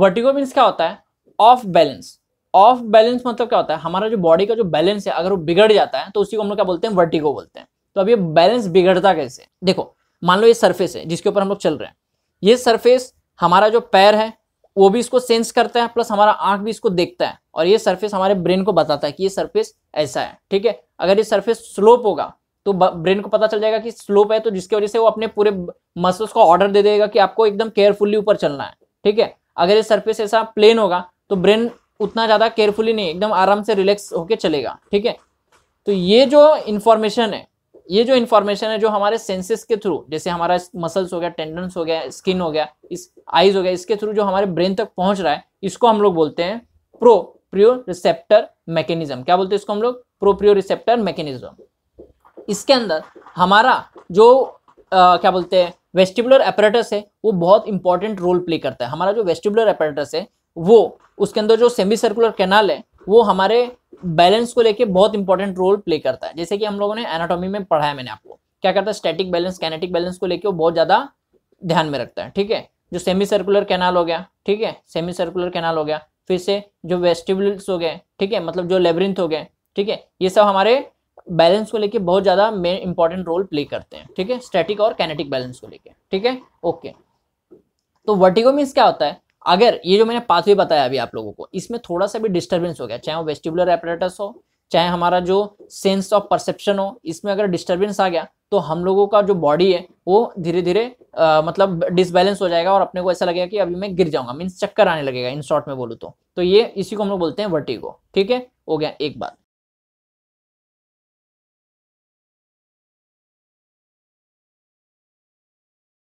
vertigo means क्या होता है ऑफ बैलेंस ऑफ बैलेंस मतलब क्या होता है हमारा जो बॉडी का जो बैलेंस है अगर वो बिगड़ जाता है तो उसी को हम लोग क्या बोलते हैं वर्टिगो बोलते हैं तो अब ये बैलेंस बिगड़ता कैसे देखो मान लो ये सरफेस है जिसके ऊपर हम लोग चल रहे हैं ये सरफेस हमारा जो पैर है वो भी इसको सेंस करता है प्लस हमारा आंख भी इसको देखता है और ये सरफेस हमारे ब्रेन को बताता है कि ये सरफेस ऐसा है ठीक है अगर ये सरफेस स्लोप होगा तो ब्रेन को पता चल जाएगा कि स्लोप है तो जिसकी वजह से वो अपने पूरे मसल्स को ऑर्डर दे देगा कि आपको एकदम केयरफुल्ली ऊपर चलना है ठीक है अगर ये सरफेस ऐसा प्लेन होगा तो ब्रेन उतना ज़्यादा केयरफुली नहीं एकदम आराम से रिलैक्स होकर चलेगा ठीक है तो ये जो इन्फॉर्मेशन है ये जो इन्फॉर्मेशन है जो हमारे सेंसेस के थ्रू जैसे हमारा मसल्स हो गया टेंडन्स हो गया स्किन हो गया इस आइज हो गया इसके थ्रू जो हमारे ब्रेन तक पहुंच रहा है इसको हम लोग बोलते हैं प्रो प्रियो रिसेप्टर मैकेनिज्म क्या बोलते हैं इसको हम लोग प्रो प्रियो रिसेप्टर मैकेनिज्म इसके अंदर हमारा जो आ, क्या बोलते हैं वेस्टिबुलर अपरेटस है वो बहुत इंपॉर्टेंट रोल प्ले करता है हमारा जो वेस्टिबुलर अपरेटस है वो उसके अंदर जो सेमी सर्कुलर कैनाल है वो हमारे बैलेंस को लेके बहुत इंपॉर्टेंट रोल प्ले करता है जैसे कि हम लोगों ने एनाटॉमी में पढ़ा है मैंने आपको क्या करता है स्टैटिक बैलेंस कैनेटिक बैलेंस को लेके वो बहुत ज़्यादा ध्यान में रखता है ठीक है जो सेमी सर्कुलर कैनाल हो गया ठीक है सेमी सर्कुलर कैनाल हो गया फिर से जो वेस्टिबुल्स हो गए ठीक है मतलब जो लेबरिंथ हो गए ठीक है ये सब हमारे बैलेंस को लेके बहुत ज़्यादा मेन इंपॉर्टेंट रोल प्ले करते हैं ठीक है स्टैटिक और कैनेटिक बैलेंस को लेके ठीक है ओके तो वर्टिगो मीन्स क्या होता है अगर ये जो मैंने पाथवे बताया अभी आप लोगों को इसमें थोड़ा सा भी डिस्टर्बेंस हो गया चाहे वो वेस्टिबुलर एपरेटस हो चाहे हमारा जो सेंस ऑफ परसेप्शन हो इसमें अगर डिस्टर्बेंस आ गया तो हम लोगों का जो बॉडी है वो धीरे धीरे आ, मतलब डिसबैलेंस हो जाएगा और अपने को ऐसा लगेगा कि अभी मैं गिर जाऊंगा मीन्स चक्कर आने लगेगा इन शॉर्ट में बोलूँ तो तो ये इसी को हम लोग बोलते हैं वर्टिगो ठीक है हो गया एक बात